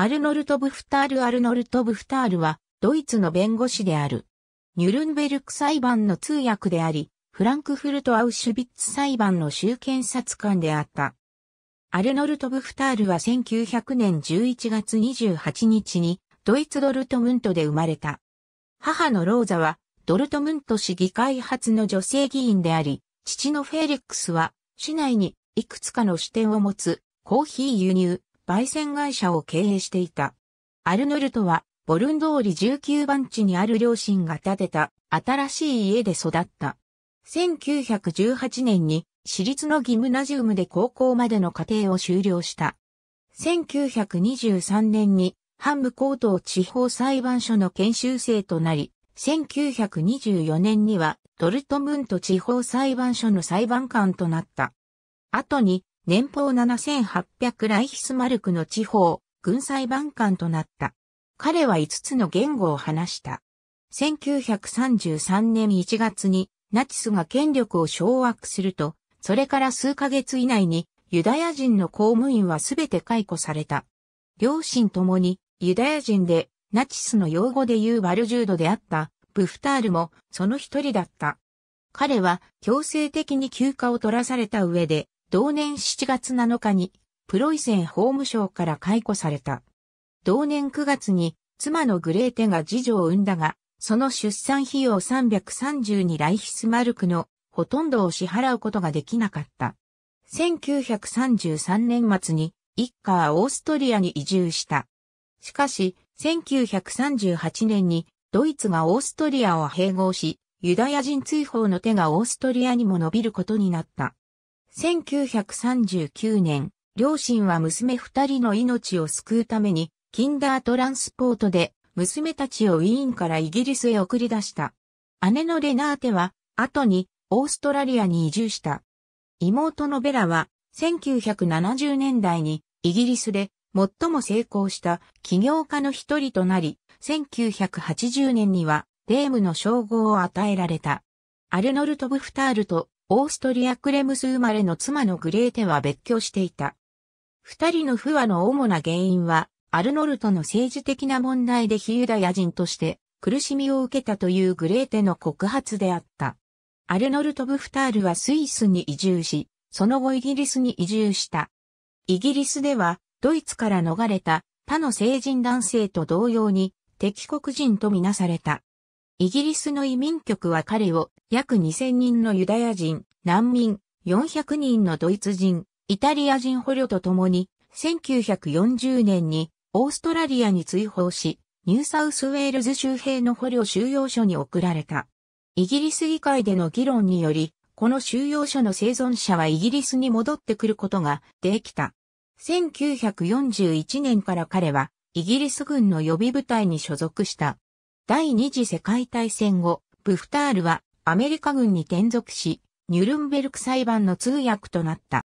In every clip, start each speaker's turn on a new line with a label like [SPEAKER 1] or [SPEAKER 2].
[SPEAKER 1] アルノルト・ブフタール・アルノルト・ブフタールは、ドイツの弁護士である。ニュルンベルク裁判の通訳であり、フランクフルト・アウシュビッツ裁判の州検察官であった。アルノルト・ブフタールは1900年11月28日に、ドイツドルトムントで生まれた。母のローザは、ドルトムント市議会初の女性議員であり、父のフェリックスは、市内にいくつかの支店を持つ、コーヒー輸入、焙煎会社を経営していた。アルノルトは、ボルン通り19番地にある両親が建てた新しい家で育った。1918年に私立のギムナジウムで高校までの課程を修了した。1923年に半部高等地方裁判所の研修生となり、1924年にはドルトムント地方裁判所の裁判官となった。後に年俸7800ライヒスマルクの地方、軍裁判官となった。彼は5つの言語を話した。1933年1月にナチスが権力を掌握すると、それから数ヶ月以内にユダヤ人の公務員はすべて解雇された。両親ともにユダヤ人でナチスの用語で言うバルジュードであったブフタールもその一人だった。彼は強制的に休暇を取らされた上で同年7月7日に、プロイセン法務省から解雇された。同年9月に、妻のグレーテが次女を産んだが、その出産費用332ライヒスマルクのほとんどを支払うことができなかった。1933年末に一家はオーストリアに移住した。しかし、1938年にドイツがオーストリアを併合し、ユダヤ人追放の手がオーストリアにも伸びることになった。1939年、両親は娘二人の命を救うために、キンダートランスポートで、娘たちをウィーンからイギリスへ送り出した。姉のレナーテは、後に、オーストラリアに移住した。妹のベラは、1970年代に、イギリスで、最も成功した起業家の一人となり、1980年には、デームの称号を与えられた。アルノルト・ブフタールとオーストリアクレムス生まれの妻のグレーテは別居していた。二人の不和の主な原因は、アルノルトの政治的な問題で非ユダヤ人として苦しみを受けたというグレーテの告発であった。アルノルト・ブフタールはスイスに移住し、その後イギリスに移住した。イギリスでは、ドイツから逃れた他の成人男性と同様に敵国人とみなされた。イギリスの移民局は彼を約2000人のユダヤ人、難民、400人のドイツ人、イタリア人捕虜と共に、1940年にオーストラリアに追放し、ニューサウスウェールズ州兵の捕虜収容所に送られた。イギリス議会での議論により、この収容所の生存者はイギリスに戻ってくることができた。1941年から彼はイギリス軍の予備部隊に所属した。第二次世界大戦後、ブフタールはアメリカ軍に転属し、ニュルンベルク裁判の通訳となった。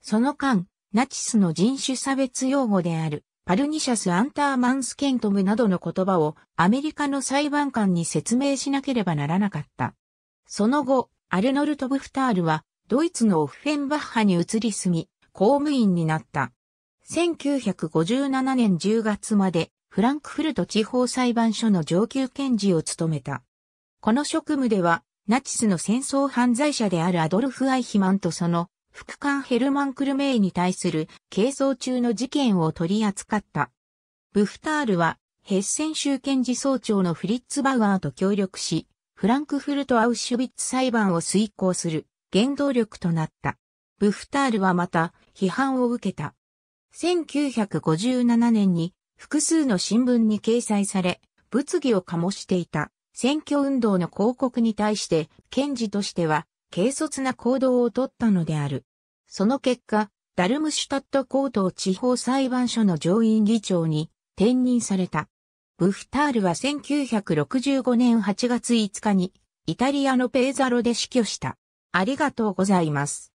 [SPEAKER 1] その間、ナチスの人種差別用語である、パルニシャス・アンターマンスケントムなどの言葉をアメリカの裁判官に説明しなければならなかった。その後、アルノルト・ブフタールは、ドイツのオフェンバッハに移り住み、公務員になった。1957年10月までフランクフルト地方裁判所の上級検事を務めた。この職務では、ナチスの戦争犯罪者であるアドルフ・アイヒマンとその副官ヘルマン・クルメイに対する係争中の事件を取り扱った。ブフタールは、ヘッセン州検事総長のフリッツ・バウアーと協力し、フランクフルト・アウシュビッツ裁判を遂行する原動力となった。ブフタールはまた批判を受けた。1957年に複数の新聞に掲載され、物議を醸していた選挙運動の広告に対して、検事としては軽率な行動をとったのである。その結果、ダルムシュタット高等地方裁判所の上院議長に転任された。ブフタールは1965年8月5日にイタリアのペーザロで死去した。ありがとうございます。